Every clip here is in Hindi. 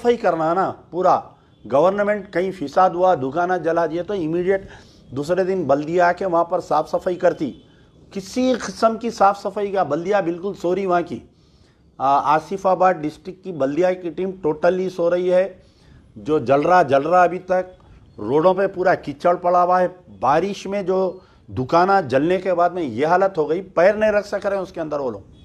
सफाई करना है ना पूरा गवर्नमेंट कहीं फिसाद हुआ दुकाना जला दिया तो इमीडिएट दूसरे दिन बल्दिया आके वहाँ पर साफ़ सफाई करती किसी किस्म की साफ़ सफाई का बल्दिया बिल्कुल सो रही वहाँ की आसिफाबाद डिस्ट्रिक्ट की बल्दिया की टीम टोटली सो रही है जो जल रहा जल रहा अभी तक रोडों पे पूरा कीचड़ पड़ा हुआ है बारिश में जो दुकाना जलने के बाद में ये हालत हो गई पैर नहीं रख सक रहे हैं उसके अंदर वो लोग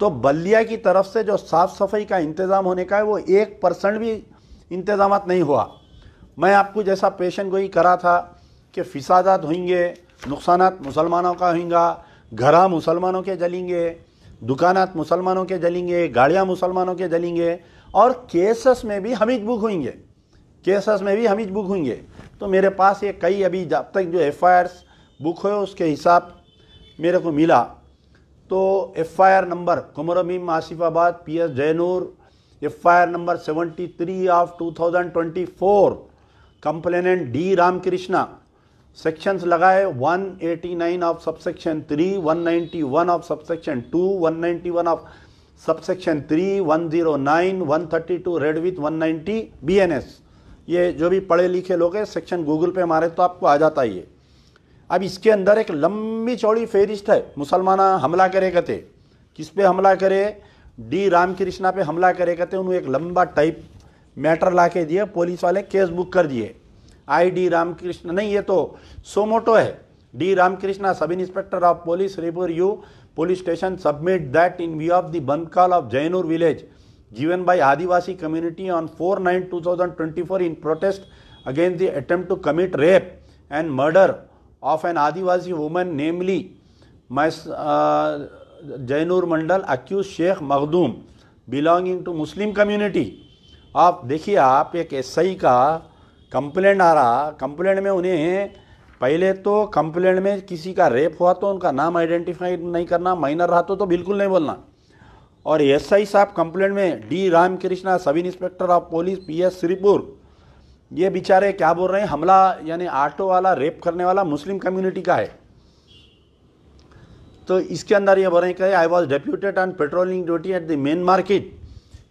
तो बल्लिया की तरफ से जो साफ़ सफाई का इंतज़ाम होने का है वो एक परसेंट भी इंतजाम नहीं हुआ मैं आपको जैसा पेशन गोई करा था कि फिसादात होंगे नुकसान मुसलमानों का होंगे घरा मुसलमानों के जलेंगे दुकानात मुसलमानों के जलेंगे गाड़ियाँ मुसलमानों के जलेंगे और केसेस में भी हमीज बुक होंगे केसेस में भी हमिज बुक होंगे तो मेरे पास ये कई अभी जब तक जो एफ बुक हुए उसके हिसाब मेरे को मिला तो एफआईआर नंबर अमीम Asifabad P S Jainur R number 73 of 2024 complainant D Ramakrishna sections लगाए 189 of subsection 3 191 of subsection 2 191 of subsection 3 109 132 read with 190 BNS ये जो भी पढ़े लिखे लोग हैं सेक्शन गूगल पे मारे तो आपको आ जाता ही है अब इसके अंदर एक लंबी चौड़ी फहरिस्त है मुसलमान हमला करे कहते किस पे हमला करे डी रामकृष्णा पे हमला करे कहते उन्होंने एक लंबा टाइप मैटर ला के दिए पुलिस वाले केस बुक कर दिए आई डी रामकृष्ण नहीं ये तो सोमोटो है D Ramakrishna sub inspector of police रिपोर यू police station submit that in view of the bandh call of Jainur village given by Adivasi community on four nine two thousand twenty four in protest against the attempt to commit rape and murder of an Adivasi women namely my uh, Mandal accused Sheikh Makhdoom belonging to Muslim community आप देखिए आप एक एस आई का कंप्लेंट आ रहा कंप्लेंट में उन्हें पहले तो कंप्लेंट में किसी का रेप हुआ तो उनका नाम आइडेंटिफाई नहीं करना माइनर रहा तो, तो बिल्कुल नहीं बोलना और एस आई साहब कंप्लेंट में D Ramakrishna sub inspector of police P S Shripur ये बेचारे क्या बोल रहे हैं हमला यानी आटो वाला रेप करने वाला मुस्लिम कम्युनिटी का है तो इसके अंदर ये बोल रहे हैं I was deputed on patrolling duty at the main market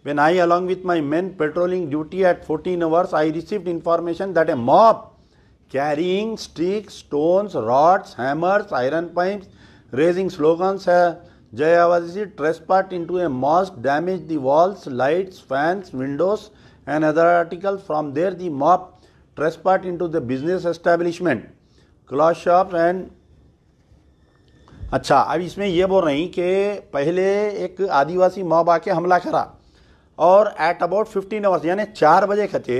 when I along with my men patrolling duty at fourteen hours I receive information that a mob carrying sticks, stones, rods, hammers, iron pipes, raising slogans uh, Jayavasi trespassed into a mosque damage doors lights fans windows and other articles. From there, the mob trespassed into the business establishment, cloth shops and अच्छा अब इसमें यह बोल रही कि पहले एक आदिवासी मॉब आके हमला करा और एट अबाउट फिफ्टीन आवर्स यानी चार बजे खते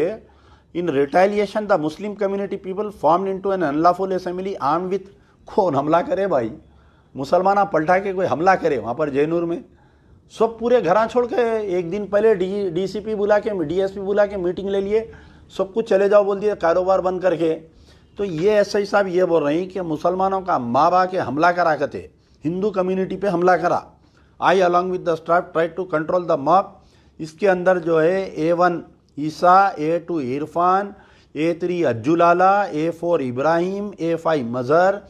in retaliation the Muslim community people form into an unlawful assembly arm with कौन हमला करे भाई मुसलमान पलटा के कोई हमला करे वहाँ पर जयनूर में सब पूरे घर छोड़ के एक दिन पहले डी डीसीपी बुला के डीएसपी बुला के मीटिंग ले लिए सब कुछ चले जाओ बोल दिए कारोबार बंद करके तो ये एस आई साहब ये बोल रहे हैं कि मुसलमानों का माँ बा के हमला करा करते हिंदू कम्युनिटी पे हमला करा I along with the staff try to control the mob इसके अंदर जो है A one Isa A two Irfan A three अज्जुलाला A four Ibrahim A five Mazhar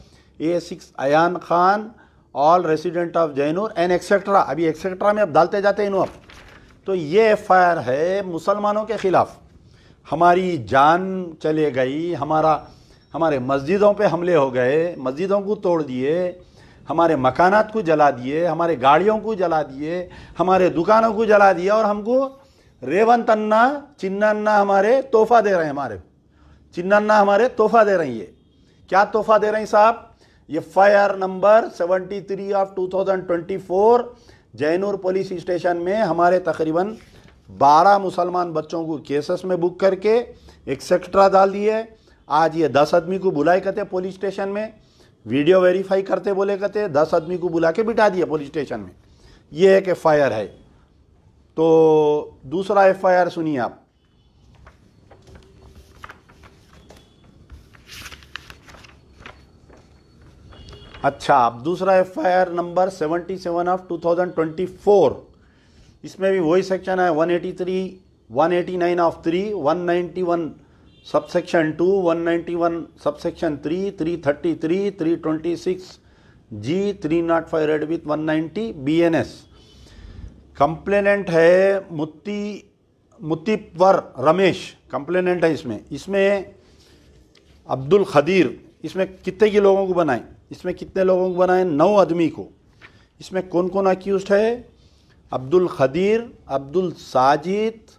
A six Ayaan Khan all resident of Jainur and etcetera अभी एक्सेट्रा में अब डालते जाते हैं अब तो ये एफ है मुसलमानों के ख़िलाफ़ हमारी जान चले गई हमारा हमारे मस्जिदों पे हमले हो गए मस्जिदों को तोड़ दिए हमारे मकानात को जला दिए हमारे गाड़ियों को जला दिए हमारे दुकानों को जला दिए और हमको रेवन तन्ना चिन्ना हमारे तोहफा दे रहे हैं हमारे चिन्ना हमारे तोहफा दे रही है क्या तोहफा दे रही साहब F I R number seventy three of two thousand twenty four Jainur police station में हमारे तकरीबन बारह मुसलमान बच्चों को केसेस में बुक करके एक सेक्स्ट्रा डाल दिए आज ये दस आदमी को बुलाए कहते पुलिस स्टेशन में वीडियो वेरीफाई करते बोले कहते दस आदमी को बुला के बिठा दिया पुलिस स्टेशन में ये एक एफ आई आर है तो दूसरा एफ आई आर सुनिए आप अच्छा अब दूसरा F I R number seventy seven of two thousand twenty four इसमें भी वही सेक्शन है one eighty three one eighty nine of three one ninety one subsection two one ninety one subsection three three thirty three three twenty six G three naught five read with one ninety B N S complainant है मुत्ती मुतिपर रमेश कंप्लेनेंट है इसमें इसमें अब्दुल खदीर इसमें कितने के लोगों को बनाए इसमें कितने लोगों को बनाए नौ आदमी को इसमें कौन कौन अक्यूज है अब्दुल खदीर अब्दुल साजिद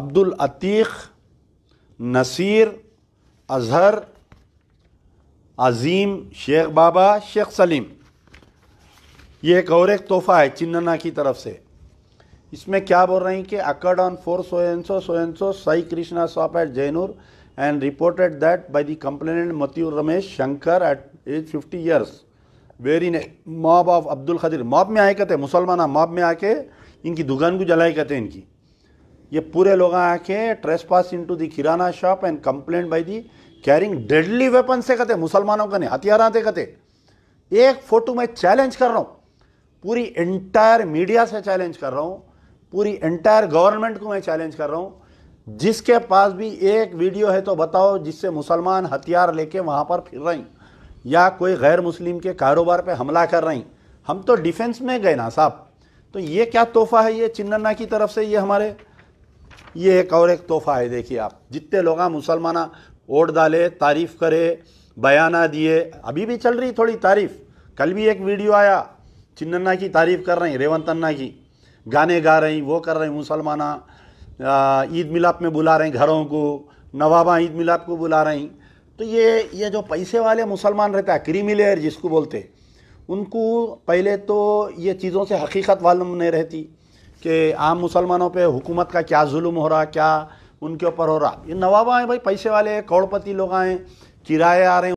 अब्दुल अतीक नसीर अजहर अजीम शेख बाबा शेख सलीम ये एक और एक तोहफ़ा है चिन्नना की तरफ से इसमें क्या बोल रहे हैं कि occurred on four so and so so and so Sai Krishna shop at Jainur and reported that by the complainant Mathiur Ramesh Shankar at age 50 years, wherein a mob of Abdul Khadir, mob में आए कहते हैं मुसलमान मॉब में आके इनकी दुकान को जलाई कहते हैं इनकी ये पूरे लोग आके trespass into the kirana shop and complaint by the carrying deadly weapon से कहते मुसलमानों का नहीं हथियार आते कहते एक फोटो मैं चैलेंज कर रहा हूँ पूरी एंटायर मीडिया से चैलेंज कर रहा हूँ पूरी एंटायर गवर्नमेंट को मैं चैलेंज कर रहा हूँ जिसके पास भी एक वीडियो है तो बताओ जिससे मुसलमान हथियार लेके वहाँ पर फिर रही या कोई गैर मुस्लिम के कारोबार पे हमला कर रही हम तो डिफेंस में गए ना साहब तो ये क्या तोहफा है ये चिन्नन्ना की तरफ से ये हमारे ये एक और एक तोहफा है देखिए आप जितने लोग मुसलमान वोट डाले तारीफ़ करे बयाना दिए अभी भी चल रही थोड़ी तारीफ़ कल भी एक वीडियो आया चिन्नन्ना की तारीफ़ कर रही रेवंत अन्ना की गाने गा रही वो कर रही मुसलमाना ईद मिलाप में बुला रहे हैं घरों को नवाबा ईद मिलाप को बुला रही तो ये ये जो पैसे वाले मुसलमान रहते हैं क्रीमिलेयर जिसको बोलते उनको पहले तो ये चीज़ों से हकीकत वालम नहीं रहती कि आम मुसलमानों पे हुकूमत का क्या जुल्म हो रहा क्या उनके ऊपर हो रहा ये नवाबा हैं भाई पैसे वाले करोड़पति लोग आए किराए आ रहे हैं